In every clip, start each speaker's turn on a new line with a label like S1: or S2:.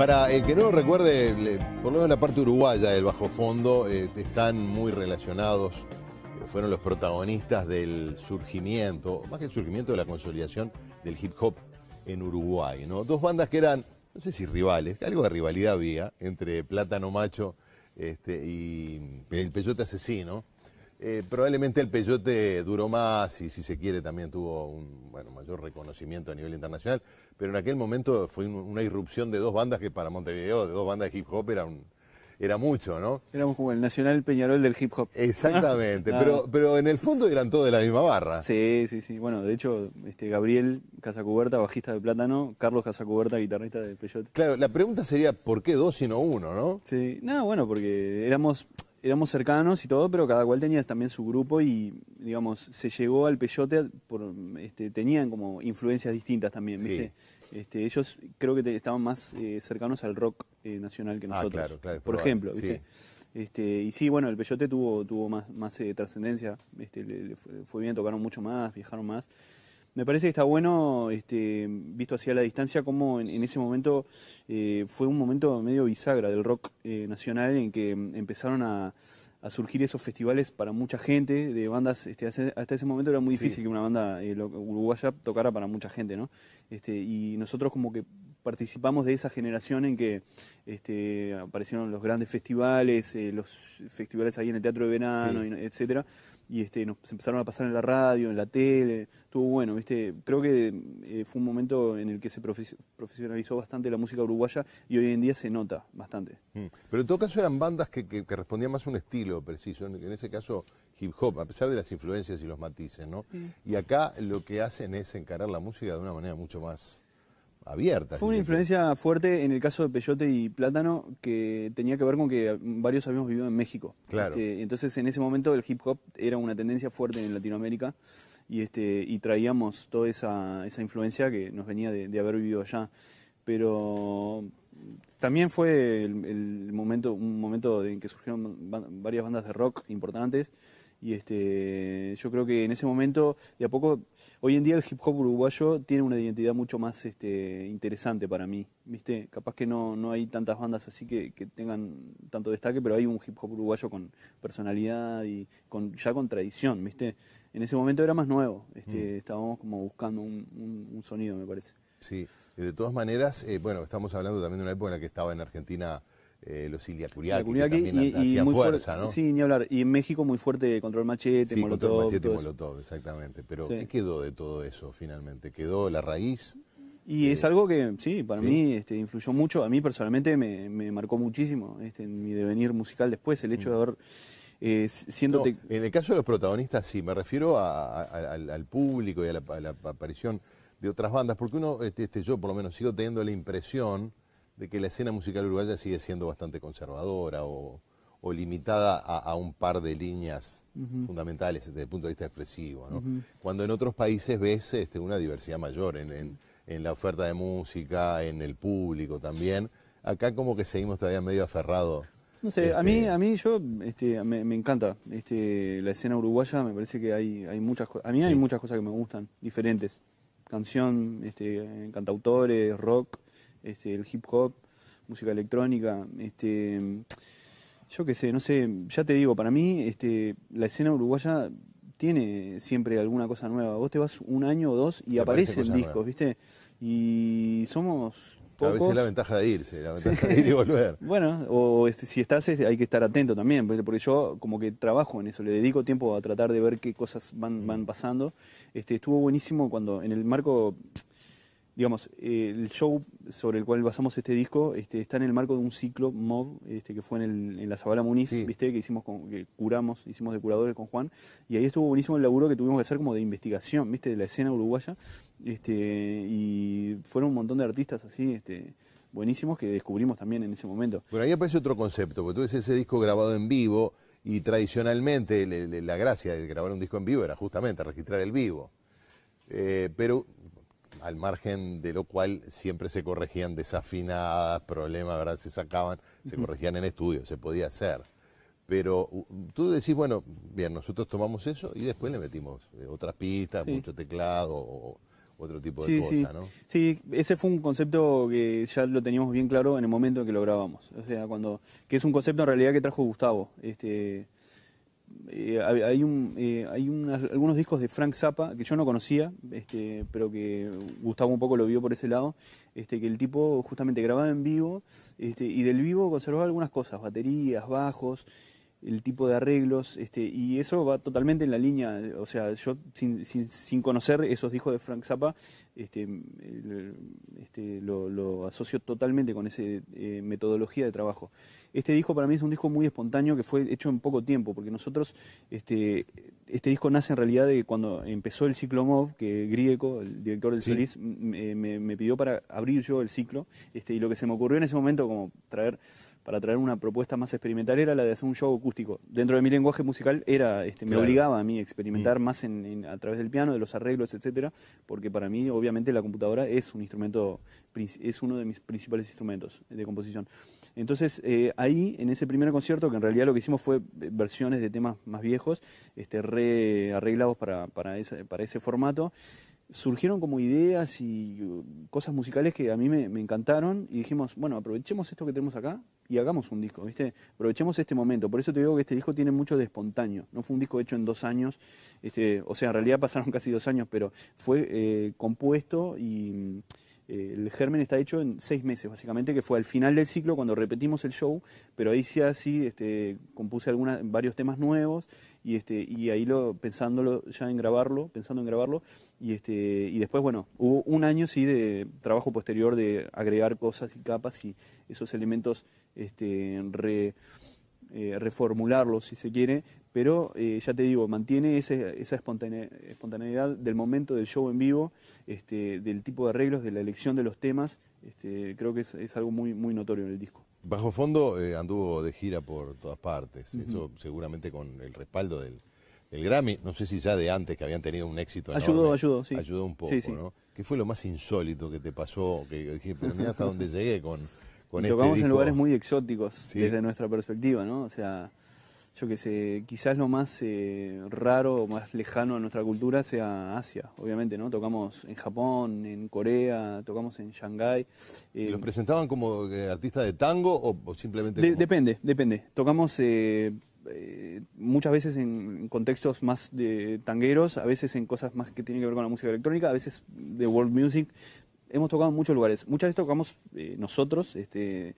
S1: Para el que no lo recuerde, por lo menos la parte uruguaya del bajo fondo eh, están muy relacionados, eh, fueron los protagonistas del surgimiento, más que el surgimiento de la consolidación del hip hop en Uruguay, ¿no? Dos bandas que eran, no sé si rivales, algo de rivalidad había entre Plátano Macho este, y el Peyote Asesino. Eh, probablemente el peyote duró más y si se quiere también tuvo un bueno, mayor reconocimiento a nivel internacional, pero en aquel momento fue una irrupción de dos bandas que para Montevideo, de dos bandas de hip hop, era un, era mucho, ¿no?
S2: Éramos como el Nacional Peñarol del hip hop. Exactamente, ah, pero, pero en el fondo eran todos de la misma barra. Sí, sí, sí. Bueno, de hecho, este Gabriel Casacuberta, bajista de Plátano, Carlos Casacuberta, guitarrista de Peyote. Claro, la pregunta sería, ¿por qué dos y no uno, no? Sí, no, bueno, porque éramos, éramos cercanos y todo, pero cada cual tenía también su grupo y, digamos, se llegó al peyote por, este, tenían como influencias distintas también, ¿viste? Este, ellos creo que estaban más eh, cercanos al rock eh, nacional que ah, nosotros, por ejemplo, ¿viste? Este, y sí, bueno, el peyote tuvo, tuvo más, más eh, trascendencia, este, fue bien, tocaron mucho más, viajaron más me parece que está bueno, este, visto hacia la distancia, como en, ese momento eh, fue un momento medio bisagra del rock eh, nacional en que empezaron a, surgir esos festivales para mucha gente, de bandas, este, hasta ese momento era muy difícil que una banda eh, uruguaya tocara para mucha gente, ¿no? Este, y nosotros como que participamos de esa generación en que este, aparecieron los grandes festivales, los festivales ahí en el Teatro de Verano, etc., etcétera y este, nos empezaron a pasar en la radio, en la tele, estuvo bueno, ¿viste? Creo que eh, fue un momento en el que se profesionalizó bastante la música uruguaya y hoy en día se nota bastante. Mm. Pero en todo caso eran
S1: bandas que, respondían más a un estilo preciso, en, ese caso hip hop, a pesar de las influencias y los matices, ¿no? Y acá lo que hacen es encarar la música de una manera mucho más fue una
S2: influencia fuerte en el caso de Peyote y Plátano que tenía que ver con que varios habíamos vivido en México. Claro. Este, entonces en ese momento el hip hop era una tendencia fuerte en Latinoamérica y, este, traíamos toda esa, influencia que nos venía de, haber vivido allá. Pero también fue el, el momento, un momento en que surgieron varias bandas de rock importantes y este, yo creo que en ese momento, de a poco, hoy en día el hip hop uruguayo tiene una identidad mucho más este, interesante para mí. ¿Viste? Capaz que no, no hay tantas bandas así que, tengan tanto destaque, pero hay un hip hop uruguayo con personalidad y con, ya con tradición, ¿viste? En ese momento era más nuevo, este, mm. estábamos como buscando un, sonido, me parece. Sí,
S1: de todas maneras, eh, bueno, estamos hablando también de una época en la que estaba en Argentina eh, los Iliacuriaki, que también hacían fuerza, ¿no? Sí,
S2: ni hablar. Y en México muy fuerte control machete, sí, molotov. Control machete, y molotov,
S1: exactamente. Pero ¿qué quedó de todo eso finalmente?
S2: ¿Quedó la raíz? Y es eh, algo que, sí, para mí este, influyó mucho. A mí personalmente me, marcó muchísimo este, en mi devenir musical después, el hecho de mm. haber... Eh, en el caso de los protagonistas, sí, me refiero
S1: al, público y a la, aparición de otras bandas, porque uno, este, este yo por lo menos sigo teniendo la impresión de que la escena musical uruguaya sigue siendo bastante conservadora o, limitada a, un par de líneas fundamentales desde el punto de vista expresivo. Cuando en otros países ves este, una diversidad mayor en, la oferta de música, en el público también. Acá como que seguimos todavía medio aferrado No
S2: sé, a mí, este, a mí yo este, me, encanta este, la escena uruguaya, me parece que hay, hay muchas cosas, a mí hay muchas cosas que me gustan, diferentes. Canción, este, cantautores, rock, este, el hip hop, música electrónica, este, yo qué sé, no sé, ya te digo, para mí este, la escena uruguaya tiene siempre alguna cosa nueva. Vos te vas un año o dos y aparecen discos, ¿viste? Y somos a veces la ventaja de irse, la ventaja de ir y volver. bueno, o este, si estás este, hay que estar atento también, porque yo como que trabajo en eso, le dedico tiempo a tratar de ver qué cosas van, mm. van pasando. Este, estuvo buenísimo cuando en el marco digamos, eh, el show sobre el cual basamos este disco este, está en el marco de un ciclo MOV este, que fue en, la Zabala Muniz, ¿viste? Que hicimos, que curamos, hicimos de curadores con Juan. Y ahí estuvo buenísimo el laburo que tuvimos que hacer como de investigación, ¿viste? De la escena uruguaya. Este, y fueron un montón de artistas así, buenísimos que descubrimos también en ese momento.
S1: Pero ahí aparece otro concepto, porque tú ves ese disco grabado en vivo y tradicionalmente la gracia de grabar un disco en vivo era justamente registrar el vivo. Eh, pero al margen de lo cual siempre se corregían desafinadas, problemas, ¿verdad? Se sacaban, se corregían en estudio, se podía hacer. Pero tú decís, bueno, bien, nosotros tomamos eso y después le metimos eh, otras pistas, mucho teclado o otro tipo de cosas, ¿no?
S2: Sí, ese fue un concepto que ya lo teníamos bien claro en el momento en que lo grabamos. O sea, cuando. que es un concepto en realidad que trajo Gustavo. Este eh, hay, un, eh, hay algunos discos de Frank Zappa que yo no conocía, este, pero que Gustavo un poco lo vio por ese lado, este, que el tipo justamente grababa en vivo este, y del vivo conservaba algunas cosas, baterías, bajos el tipo de arreglos, este, y eso va totalmente en la línea, o sea, yo sin, sin, conocer esos discos de Frank Zappa, este, este lo, lo, asocio totalmente con esa eh, metodología de trabajo. Este disco para mí es un disco muy espontáneo que fue hecho en poco tiempo, porque nosotros, este, este disco nace en realidad de cuando empezó el ciclo MOV, que Grieco, el director del sí. me, me, me, pidió para abrir yo el ciclo, este, y lo que se me ocurrió en ese momento, como traer para traer una propuesta más experimental era la de hacer un show acústico. Dentro de mi lenguaje musical era, este, me obligaba a mí a experimentar mm. más a través del piano, de los arreglos, etcétera, porque para mí, obviamente, la computadora es un instrumento, es uno de mis principales instrumentos de composición. Entonces, eh, ahí, en ese primer concierto, que en realidad lo que hicimos fue versiones de temas más viejos, este, rearreglados para, ese, formato, surgieron como ideas y uh, cosas musicales que a mí me encantaron y dijimos, bueno, aprovechemos esto que tenemos acá y hagamos un disco, ¿viste? Aprovechemos este momento. Por eso te digo que este disco tiene mucho de espontáneo. No fue un disco hecho en dos años, este, o sea, en realidad pasaron casi dos años, pero fue eh, compuesto y... Eh, el germen está hecho en seis meses, básicamente, que fue al final del ciclo cuando repetimos el show, pero ahí sí, así, este, compuse algunas, varios temas nuevos y, este, y ahí lo, pensándolo ya en grabarlo, pensando en grabarlo, y, este, y después, bueno, hubo un año sí de trabajo posterior de agregar cosas y capas y esos elementos este, re eh, reformularlo si se quiere, pero eh, ya te digo, mantiene ese, esa espontaneidad del momento del show en vivo, este, del tipo de arreglos, de la elección de los temas, este, creo que es, algo muy, muy notorio en el disco.
S1: Bajo Fondo eh, anduvo de gira por todas partes, eso seguramente con el respaldo del, Grammy, no sé si ya de antes que habían tenido un éxito. Enorme, ayudó, ayudó, sí. Ayudó un poco, ¿Qué fue lo más insólito que te pasó? Que dije, pero mira hasta dónde llegué con este tocamos en lugares muy
S2: exóticos desde nuestra perspectiva, ¿no? O sea, yo que sé, quizás lo más eh, raro o más lejano a nuestra cultura sea Asia, obviamente, ¿no? Tocamos en Japón, en Corea, tocamos en Shanghái. Eh, ¿Los presentaban como eh, artistas de tango o, simplemente...? Depende, depende. Tocamos... Eh, muchas veces en contextos más de tangueros, a veces en cosas más que tienen que ver con la música electrónica, a veces de world music, hemos tocado en muchos lugares. Muchas veces tocamos eh, nosotros, este,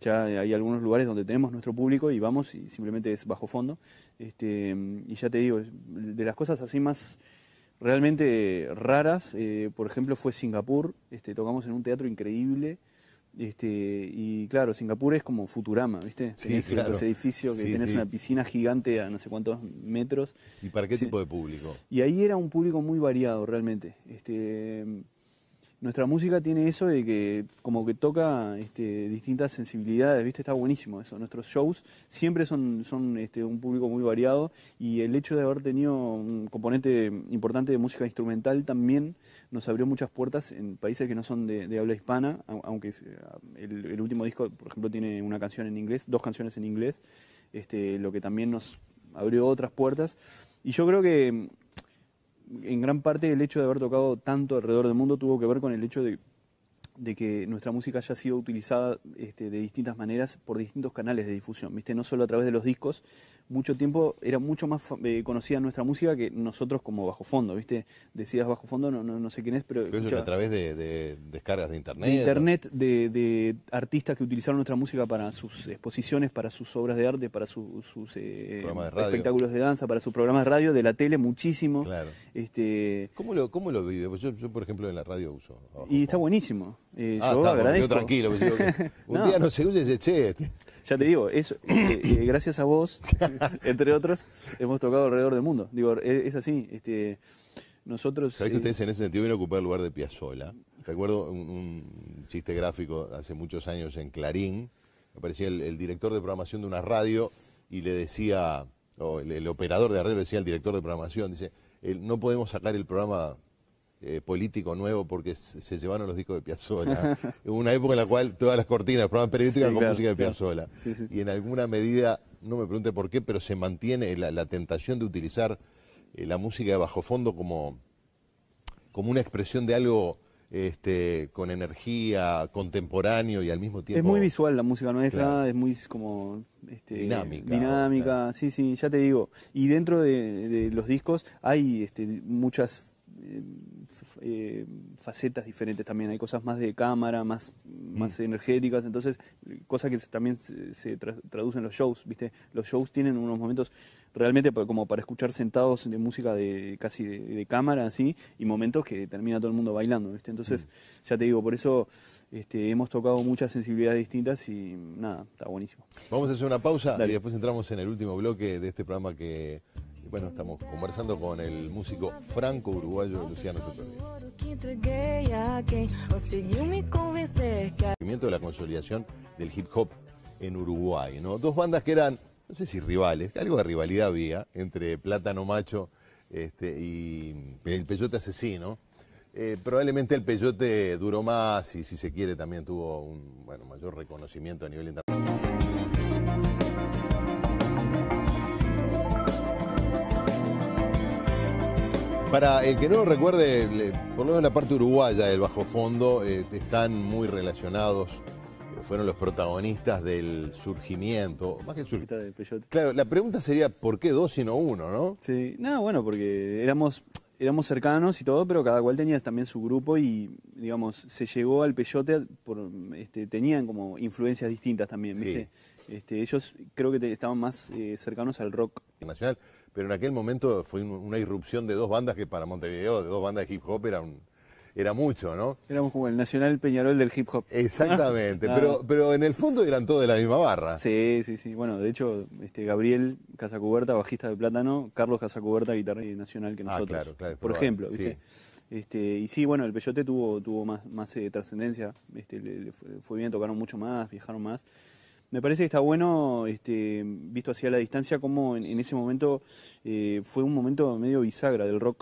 S2: ya hay algunos lugares donde tenemos nuestro público y vamos y simplemente es bajo fondo. Este, y ya te digo, de las cosas así más realmente raras, eh, por ejemplo, fue Singapur, este, tocamos en un teatro increíble. y claro, Singapur es como Futurama, ¿viste? Sí, claro. edificio que una piscina gigante a no sé cuántos metros. ¿Y para qué tipo de público? Y ahí era un público muy variado realmente. Este, nuestra música tiene eso de que como que toca este, distintas sensibilidades, ¿viste? Está buenísimo eso. Nuestros shows siempre son, este, un público muy variado y el hecho de haber tenido un componente importante de música instrumental también nos abrió muchas puertas en países que no son de, habla hispana, aunque el, último disco, por ejemplo, tiene una canción en inglés, dos canciones en inglés, este, lo que también nos abrió otras puertas. Y yo creo que en gran parte el hecho de haber tocado tanto alrededor del mundo tuvo que ver con el hecho de, que nuestra música haya sido utilizada este, de distintas maneras por distintos canales de difusión, ¿viste? no solo a través de los discos, mucho tiempo era mucho más eh, conocida nuestra música que nosotros como bajo fondo, ¿viste? Decías bajo fondo, no, no, sé quién es, pero... pero a
S1: través de, descargas de internet. De internet,
S2: de, artistas que utilizaron nuestra música para sus exposiciones, para sus obras de arte, para sus eh, espectáculos de danza, para sus programas de radio, de la tele, muchísimo. Claro. Este... ¿Cómo, lo, ¿Cómo lo vive? Pues yo, yo, por ejemplo, en la radio uso. Y está buenísimo. Eh, ah, yo tranquilo. Pues un día no se usa ese ya te digo, eso, eh, eh, eh, gracias a vos, entre otros, hemos tocado alrededor del mundo. Digo, es, así. Este, nosotros. ¿Sabés que ustedes en ese sentido vienen a ocupar el lugar de Piazzola? Recuerdo un,
S1: chiste gráfico hace muchos años en Clarín. Aparecía el, director de programación de una radio y le decía, o el, operador de arreglo decía al director de programación, dice, no podemos sacar el programa eh, político nuevo porque se llevaron los discos de Piazzolla. una época en la cual todas las cortinas, programas periodísticos con música de Piazzolla. Y en alguna medida, no me pregunte por qué, pero se mantiene la, tentación de utilizar eh, la música de bajo fondo como, como una expresión de algo este, con energía, contemporáneo y al mismo tiempo... Es muy
S2: visual la música nuestra, es muy como... Este, dinámica. Dinámica, sí, sí, ya te digo. Y dentro de, los discos hay este, muchas eh, eh, facetas diferentes también. Hay cosas más de cámara, más, mm. más energéticas, entonces, cosas que también se, traducen los shows, ¿viste? Los shows tienen unos momentos realmente como para escuchar sentados de música de casi de, cámara, así, y momentos que termina todo el mundo bailando, ¿viste? Entonces, mm. ya te digo, por eso este, hemos tocado muchas sensibilidades distintas y nada, está buenísimo. Vamos a hacer una pausa y
S1: después entramos en el último bloque de este programa que bueno, estamos conversando con el músico franco-uruguayo Luciano que El movimiento de la consolidación del hip hop en Uruguay, ¿no? Dos bandas que eran, no sé si rivales, algo de rivalidad había entre Plátano Macho este, y el Peyote Asesino. Eh, probablemente el Peyote duró más y, si se quiere, también tuvo un bueno, mayor reconocimiento a nivel internacional. Para el que no recuerde, por lo menos la parte uruguaya del bajo fondo eh, están muy relacionados, eh, fueron los protagonistas del surgimiento. Más que el surgimiento.
S2: Claro, la pregunta sería: ¿por qué dos y no uno, no? Sí, no, bueno, porque éramos, éramos cercanos y todo, pero cada cual tenía también su grupo y, digamos, se llegó al Peyote, por, este, tenían como influencias distintas también, ¿viste? Este, ellos creo que estaban más eh, cercanos al rock. internacional pero en aquel momento fue una irrupción de dos
S1: bandas que para Montevideo, de dos bandas de hip hop, era un, era mucho, ¿no?
S2: Éramos como el Nacional Peñarol del hip hop. Exactamente, pero, pero en el fondo eran todos de la misma barra. Sí, sí, sí. Bueno, de hecho, este Gabriel Casacuberta, bajista de Plátano, Carlos Casacuberta, guitarra nacional que ah, nosotros. Ah, claro, claro. Por ejemplo, ¿viste? Este, y sí, bueno, el Peyote tuvo, tuvo más, más eh, trascendencia, este, fue bien, tocaron mucho más, viajaron más me parece que está bueno, este, visto hacia la distancia, como en, ese momento eh, fue un momento medio bisagra del rock